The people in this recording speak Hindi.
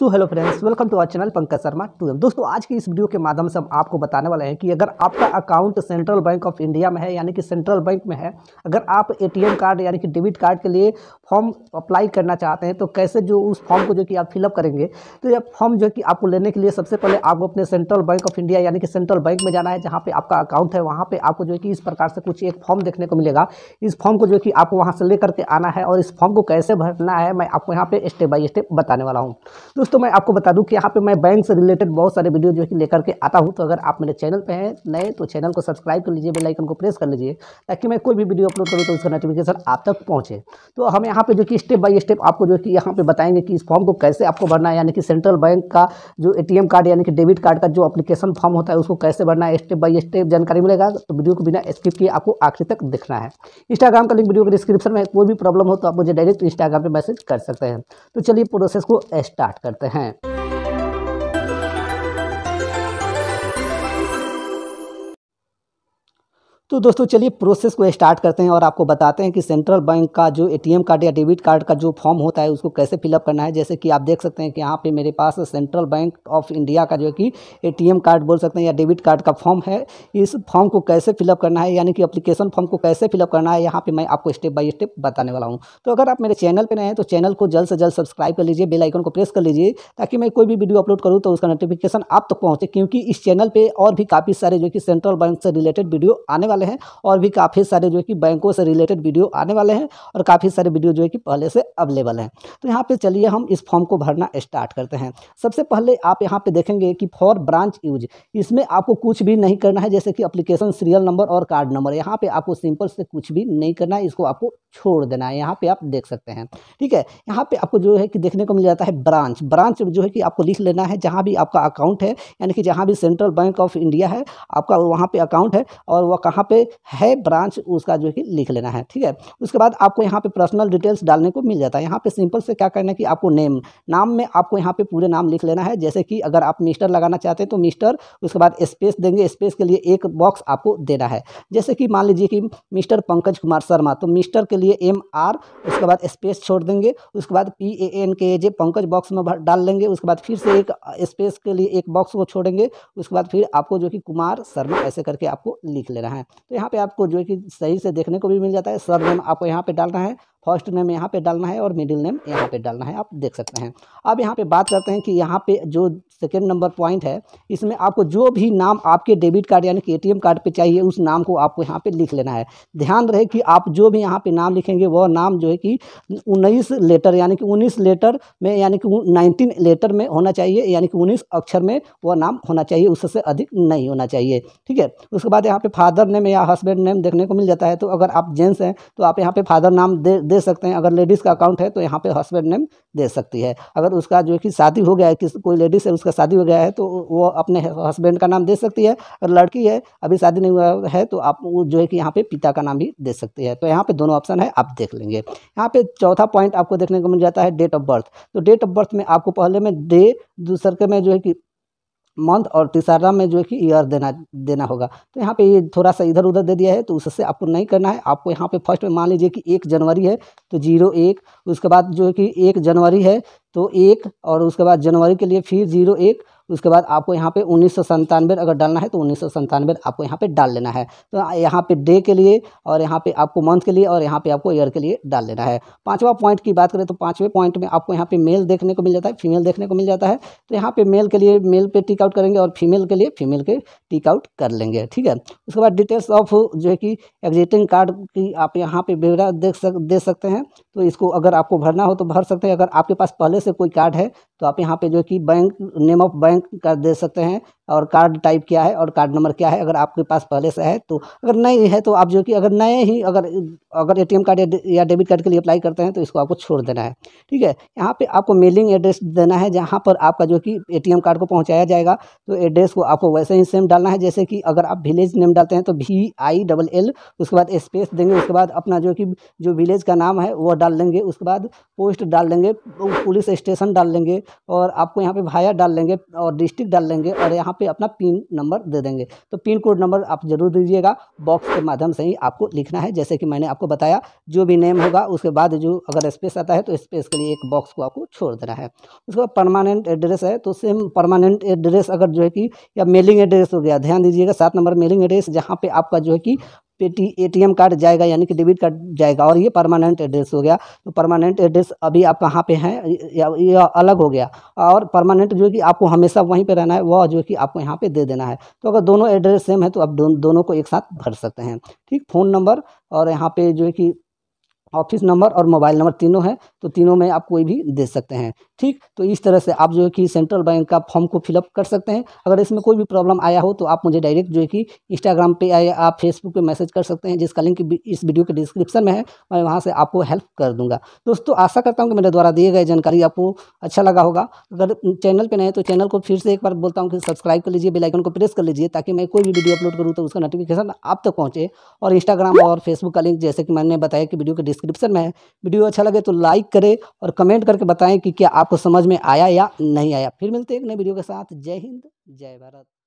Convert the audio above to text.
so hello friends welcome to our channel Pankaj Sharma टू एम दोस्तों आज की इस वीडियो के माध्यम से हम आपको बताने वाले हैं कि अगर आपका account central bank of India में है यानी कि सेंट्रल बैंक में है अगर आप एटीएम कार्ड यानी कि डेबिट कार्ड के लिए फॉर्म अप्लाई करना चाहते हैं तो कैसे जो उस फॉर्म को जो कि आप फिलअप करेंगे तो यह फॉर्म जो कि आपको लेने के लिए सबसे पहले आपको अपने सेंट्रल बैंक ऑफ इंडिया यानी कि सेंट्रल बैंक में जाना है जहाँ पे आपका अकाउंट है वहाँ पे आपको जो है कि इस प्रकार से कुछ एक फॉर्म देखने को मिलेगा इस फॉर्म को जो कि आपको वहाँ से लेकर के आना है और इस फॉर्म को कैसे भरना है मैं आपको यहाँ पर स्टेप बाई स्टेप बताने वाला हूँ दोस्तों मैं आपको बता दूँ कि यहाँ पर मैं बैंक से रिलेटेड बहुत सारे वीडियो जो है कि लेकर के आता हूँ तो अगर आप मेरे चैनल पर हैं नए तो चैनल को सब्सक्राइब कर लीजिए बेलाइकन को प्रेस कर लीजिए ताकि मैं कोई भी वीडियो अपलोड करूँ तो उसका नोटिफिकेशन आप तक पहुँचे तो हम यहाँ यहाँ पे जो कि स्टेप बाय स्टेप आपको जो कि यहाँ पे बताएंगे कि इस फॉर्म को कैसे आपको भरना है यानी कि सेंट्रल बैंक का जो एटीएम कार्ड यानी कि डेबिट कार्ड का जो अपलीकेशन फॉर्म होता है उसको कैसे भरना है स्टेप बाय स्टेप जानकारी मिलेगा तो वीडियो को बिना स्किप किए आपको आखिर तक देखना है इंस्टाग्राम का लिंक वीडियो के डिस्क्रिप्शन में कोई भी प्रॉब्लम हो तो आप मुझे डायरेक्ट इंस्टाग्राम पर मैसेज कर सकते हैं तो चलिए प्रोसेस को स्टार्ट करते हैं तो दोस्तों चलिए प्रोसेस को स्टार्ट करते हैं और आपको बताते हैं कि सेंट्रल बैंक का जो एटीएम कार्ड या डेबिट कार्ड का जो फॉर्म होता है उसको कैसे फिलअप करना है जैसे कि आप देख सकते हैं कि यहाँ पे मेरे पास सेंट्रल बैंक ऑफ इंडिया का जो कि एटीएम कार्ड बोल सकते हैं या डेबिट कार्ड का फॉर्म है इस फॉर्म को कैसे फिलअप करना है यानी कि अप्लीकेशन फॉर्म को कैसे फिलअप करना है यहाँ पर मैं आपको स्टेप बाई स्टेप बताने वाला हूँ तो अगर आप मेरे चैनल पर नए हैं तो चैनल को जल्द से जल्द सब्सक्राइब कर लीजिए बेलाइकन को प्रेस कर लीजिए ताकि मैं कोई भी वीडियो अपलोड करूँ तो उसका नोटिफिकेशन आप तक पहुँचे क्योंकि इस चैनल पर और भी काफ़ी सारे जो कि सेंट्रल बैंक से रिलेटेड वीडियो आने वाले हैं और भी काफ़ी सारे जो है कि बैंकों से रिलेटेड वीडियो आने वाले हैं और काफ़ी सारे वीडियो जो है कि पहले से अवेलेबल हैं तो यहाँ पर चलिए हम इस फॉर्म को भरना स्टार्ट करते हैं सबसे पहले आप यहाँ पर देखेंगे कि फॉर ब्रांच यूज इसमें आपको कुछ भी नहीं करना है जैसे कि अप्लीकेशन सीरियल नंबर और कार्ड नंबर यहाँ पर आपको सिंपल से कुछ भी नहीं करना है इसको आपको छोड़ देना है यहाँ पे आप देख सकते हैं ठीक है यहाँ पे आपको जो है कि देखने को मिल जाता है ब्रांच ब्रांच जो है कि आपको लिख लेना है जहाँ भी आपका अकाउंट है यानी कि जहाँ भी सेंट्रल बैंक ऑफ इंडिया है आपका वहाँ पे अकाउंट है और वह कहाँ पे है ब्रांच उसका जो है लिख लेना है ठीक है उसके बाद आपको यहाँ पे पर्सनल डिटेल्स डालने को मिल जाता है यहाँ पे सिंपल से क्या करना है कि आपको नेम नाम में आपको यहाँ पे पूरे नाम लिख लेना है जैसे कि अगर आप मिस्टर लगाना चाहते हैं तो मिस्टर उसके बाद स्पेस देंगे स्पेस के लिए एक बॉक्स आपको देना है जैसे कि मान लीजिए कि मिस्टर पंकज कुमार शर्मा तो मिस्टर के लिए एम आर उसके बाद स्पेस छोड़ देंगे उसके बाद पी ए एन के जे पंकज बॉक्स में डाल लेंगे उसके बाद फिर से एक स्पेस के लिए एक बॉक्स को छोड़ेंगे उसके बाद फिर आपको जो कि कुमार शर्मा ऐसे करके आपको लिख लेना है तो यहाँ पे आपको जो है कि सही से देखने को भी मिल जाता है सर नेम आपको यहाँ पे डालना है फर्स्ट नेम यहाँ पे डालना है और मिडिल नेम यहाँ पे डालना है आप देख सकते हैं अब यहाँ पे बात करते हैं कि यहाँ पे जो सेकेंड नंबर पॉइंट है इसमें आपको जो भी नाम आपके डेबिट कार्ड यानी कि एटीएम कार्ड पे चाहिए उस नाम को आपको यहाँ पे लिख लेना है ध्यान रहे कि आप जो भी यहाँ पे नाम लिखेंगे वह नाम जो है कि उन्नीस लेटर यानी कि उन्नीस लेटर में यानी कि नाइनटीन लेटर में होना चाहिए यानी कि उन्नीस अक्षर में वह नाम होना चाहिए उससे अधिक नहीं होना चाहिए ठीक है उसके बाद यहाँ पे फादर नेम या हस्बैंड नेम देखने को मिल जाता है तो अगर आप जेंट्स हैं तो आप यहाँ पे फादर नाम दे दे सकते हैं अगर लेडीज़ का अकाउंट है तो यहाँ पे हस्बैंड नेम दे सकती है अगर उसका जो कि शादी हो गया है किस कोई लेडीज़ है उसका शादी हो गया है तो वो अपने हस्बैंड का नाम दे सकती है अगर लड़की है अभी शादी नहीं हुआ है तो आप जो है कि यहाँ पर पिता का नाम भी दे सकती है तो यहाँ पर दोनों ऑप्शन है आप देख लेंगे यहाँ पर चौथा पॉइंट आपको देखने को मिल जाता है डेट ऑफ बर्थ तो डेट ऑफ बर्थ में आपको पहले में डे दूसरे में जो है कि मंथ और तीसरा में जो है कि ईयर देना देना होगा तो यहाँ पे ये थोड़ा सा इधर उधर दे दिया है तो उससे आपको नहीं करना है आपको यहाँ पे फर्स्ट में मान लीजिए कि एक जनवरी है तो जीरो एक उसके बाद जो है कि एक जनवरी है तो एक और उसके बाद जनवरी के लिए फिर जीरो एक उसके बाद आपको यहाँ पे उन्नीस सौ संतानवे अगर डालना है तो उन्नीस सौ संतानवे आपको यहाँ पे डाल लेना है तो यहाँ पे डे के लिए और यहाँ पे आपको मंथ के लिए और यहाँ पे आपको ईयर के लिए डाल लेना है पांचवा पॉइंट की बात करें तो पांचवें पॉइंट में आपको यहाँ पे मेल देखने को मिल जाता है फीमेल देखने को मिल जाता है तो यहाँ पे मेल के लिए मेल पर टिक आउट करेंगे और फीमेल के लिए फीमेल के टिक आउट कर लेंगे ठीक है उसके बाद डिटेल्स ऑफ जो है कि एग्जिटिंग कार्ड की आप यहाँ पे ब्यौरा देख सक दे सकते हैं तो इसको अगर आपको भरना हो तो भर सकते हैं अगर आपके पास पहले से कोई कार्ड है तो आप यहाँ पे जो कि बैंक नेम ऑफ बैंक का दे सकते हैं और कार्ड टाइप क्या है और कार्ड नंबर क्या है अगर आपके पास पहले से है तो अगर नहीं है तो आप जो कि अगर नए ही अगर अगर एटीएम कार्ड या डेबिट कार्ड के लिए अप्लाई करते हैं तो इसको आपको छोड़ देना है ठीक है यहाँ पे आपको मेलिंग एड्रेस देना है जहाँ पर आपका जो कि ए कार्ड को पहुँचाया जाएगा तो एड्रेस को आपको वैसे ही सेम डालना है जैसे कि अगर आप विलेज नेम डालते हैं तो वी आई डबल एल उसके बाद स्पेस देंगे उसके बाद अपना जो कि जो विलेज का नाम है वो डाल लेंगे उसके बाद पोस्ट डाल लेंगे पुलिस स्टेशन डाल लेंगे और आपको यहाँ पे भाया डाल लेंगे और डिस्ट्रिक्ट डाल लेंगे और यहाँ पे अपना पिन नंबर दे देंगे तो पिन कोड नंबर आप ज़रूर दीजिएगा बॉक्स के माध्यम से ही आपको लिखना है जैसे कि मैंने आपको बताया जो भी नेम होगा उसके बाद जो अगर स्पेस आता है तो स्पेस के लिए एक बॉक्स को आपको छोड़ देना है उसके बाद परमानेंट एड्रेस है तो सेम परमानेंट एड्रेस अगर जो है कि या मेलिंग एड्रेस हो गया ध्यान दीजिएगा सात नंबर मेलिंग एड्रेस जहाँ पर आपका जो है कि टी एटीएम कार्ड जाएगा यानी कि डेबिट कार्ड जाएगा और ये परमानेंट एड्रेस हो गया तो परमानेंट एड्रेस अभी आप कहाँ पे हैं यह अलग हो गया और परमानेंट जो कि आपको हमेशा वहीं पे रहना है वह जो कि आपको यहाँ पे दे देना है तो अगर दोनों एड्रेस सेम है तो आप दोनों को एक साथ भर सकते हैं ठीक फ़ोन नंबर और यहाँ पे जो है कि ऑफिस नंबर और मोबाइल नंबर तीनों है तो तीनों में आप कोई भी दे सकते हैं ठीक तो इस तरह से आप जो है कि सेंट्रल बैंक का फॉर्म को फिलअप कर सकते हैं अगर इसमें कोई भी प्रॉब्लम आया हो तो आप मुझे डायरेक्ट जो है कि इंस्टाग्राम पे या आप फेसबुक पे मैसेज कर सकते हैं जिसका लिंक इस वीडियो के डिस्क्रिप्शन में है मैं वहाँ से आपको हेल्प कर दूँगा दोस्तों आशा करता हूँ कि मेरे द्वारा दिए गए जानकारी आपको अच्छा लगा होगा अगर चैनल पर नए तो चैनल को फिर से एक बार बोलता हूँ कि सब्सक्राइब कर लीजिए बेलाइकन को प्रेस कर लीजिए ताकि मैं कोई भी वीडियो अपलोड करूँ तो उसका नोटिफिकेशन आप तक पहुँचे और इंस्टाग्राम और फेसबुक का लिंक जैसे कि मैंने बताया कि वीडियो के डिस्क्रिप्शन में है वीडियो अच्छा लगे तो लाइक करें और कमेंट करके बताएं कि क्या आपको समझ में आया या नहीं आया फिर मिलते हैं एक नए वीडियो के साथ जय हिंद जय भारत